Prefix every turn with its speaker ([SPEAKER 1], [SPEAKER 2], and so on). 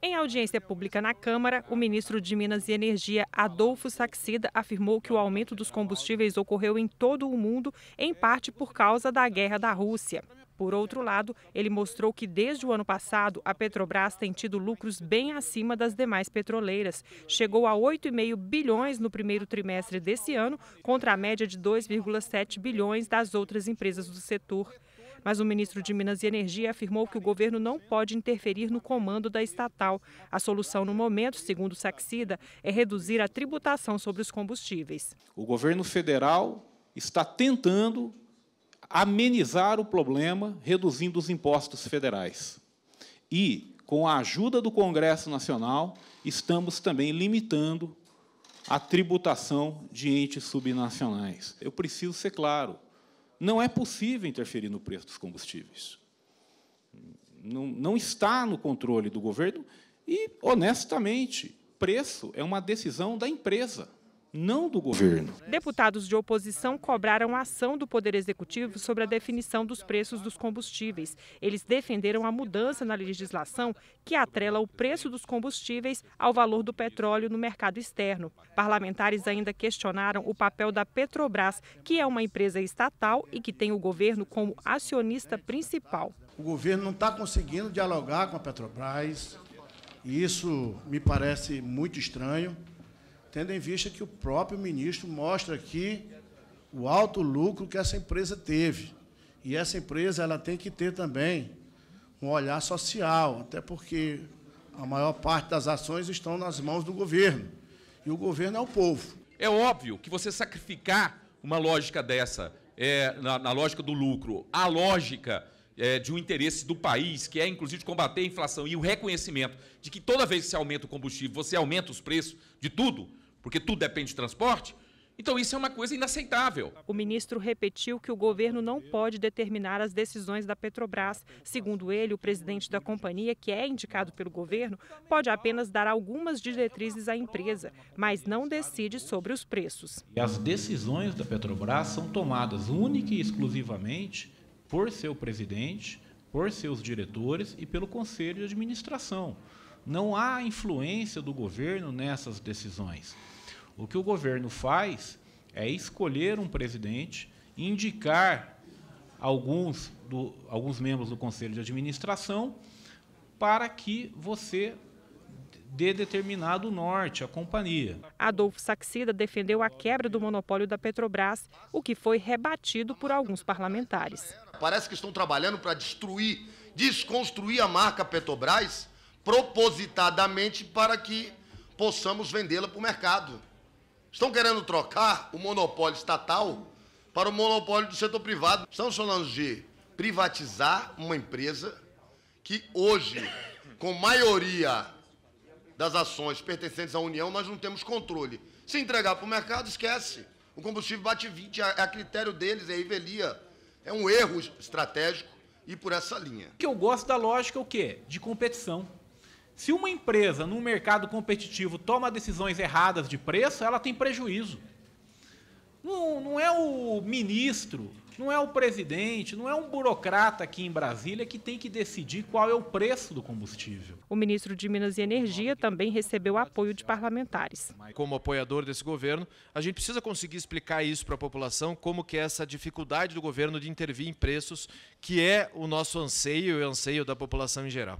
[SPEAKER 1] Em audiência pública na Câmara, o ministro de Minas e Energia, Adolfo Saxida, afirmou que o aumento dos combustíveis ocorreu em todo o mundo, em parte por causa da guerra da Rússia. Por outro lado, ele mostrou que desde o ano passado a Petrobras tem tido lucros bem acima das demais petroleiras. Chegou a 8,5 bilhões no primeiro trimestre desse ano, contra a média de 2,7 bilhões das outras empresas do setor. Mas o ministro de Minas e Energia afirmou que o governo não pode interferir no comando da estatal. A solução no momento, segundo Saxida, é reduzir a tributação sobre os combustíveis.
[SPEAKER 2] O governo federal está tentando amenizar o problema reduzindo os impostos federais. E, com a ajuda do Congresso Nacional, estamos também limitando a tributação de entes subnacionais. Eu preciso ser claro: não é possível interferir no preço dos combustíveis. Não, não está no controle do governo e, honestamente, preço é uma decisão da empresa não do governo.
[SPEAKER 1] Deputados de oposição cobraram a ação do Poder Executivo sobre a definição dos preços dos combustíveis. Eles defenderam a mudança na legislação que atrela o preço dos combustíveis ao valor do petróleo no mercado externo. Parlamentares ainda questionaram o papel da Petrobras, que é uma empresa estatal e que tem o governo como acionista principal.
[SPEAKER 3] O governo não está conseguindo dialogar com a Petrobras. E isso me parece muito estranho tendo em vista que o próprio ministro mostra aqui o alto lucro que essa empresa teve. E essa empresa ela tem que ter também um olhar social, até porque a maior parte das ações estão nas mãos do governo. E o governo é o povo.
[SPEAKER 2] É óbvio que você sacrificar uma lógica dessa, é, na, na, lógica do lucro, a lógica é, de um interesse do país, que é inclusive combater a inflação e o reconhecimento de que toda vez que se aumenta o combustível, você aumenta os preços de tudo, porque tudo depende de
[SPEAKER 1] transporte, então isso é uma coisa
[SPEAKER 2] inaceitável.
[SPEAKER 1] O ministro repetiu que o governo não pode determinar as decisões da Petrobras. Segundo ele, o presidente da companhia, que é indicado pelo governo, pode apenas dar algumas diretrizes à empresa, mas não decide sobre os preços.
[SPEAKER 2] As decisões da Petrobras são tomadas única e exclusivamente por seu presidente, por seus diretores e pelo conselho de administração. Não há influência do governo nessas decisões. O que o governo faz é escolher um presidente, indicar alguns, do, alguns membros do conselho de administração para que você dê determinado norte à companhia.
[SPEAKER 1] Adolfo Saxida defendeu a quebra do monopólio da Petrobras, o que foi rebatido por alguns parlamentares.
[SPEAKER 4] Parece que estão trabalhando para destruir, desconstruir a marca Petrobras propositadamente para que possamos vendê-la para o mercado. Estão querendo trocar o monopólio estatal para o monopólio do setor privado. Estamos falando de privatizar uma empresa que hoje, com maioria das ações pertencentes à União, nós não temos controle. Se entregar para o mercado, esquece. O combustível bate 20, é, é a critério deles, é a revelia. É um erro estratégico e por essa linha. O que eu gosto da lógica é o quê? De competição.
[SPEAKER 2] Se uma empresa, num mercado competitivo, toma decisões erradas de preço, ela tem prejuízo. Não, não é o ministro, não é o presidente, não é um burocrata aqui em Brasília que tem que decidir qual é o preço do combustível.
[SPEAKER 1] O ministro de Minas e Energia também recebeu apoio de parlamentares.
[SPEAKER 2] Como apoiador desse governo, a gente precisa conseguir explicar isso para a população, como que é essa dificuldade do governo de intervir em preços, que é o nosso anseio e o anseio da população em geral.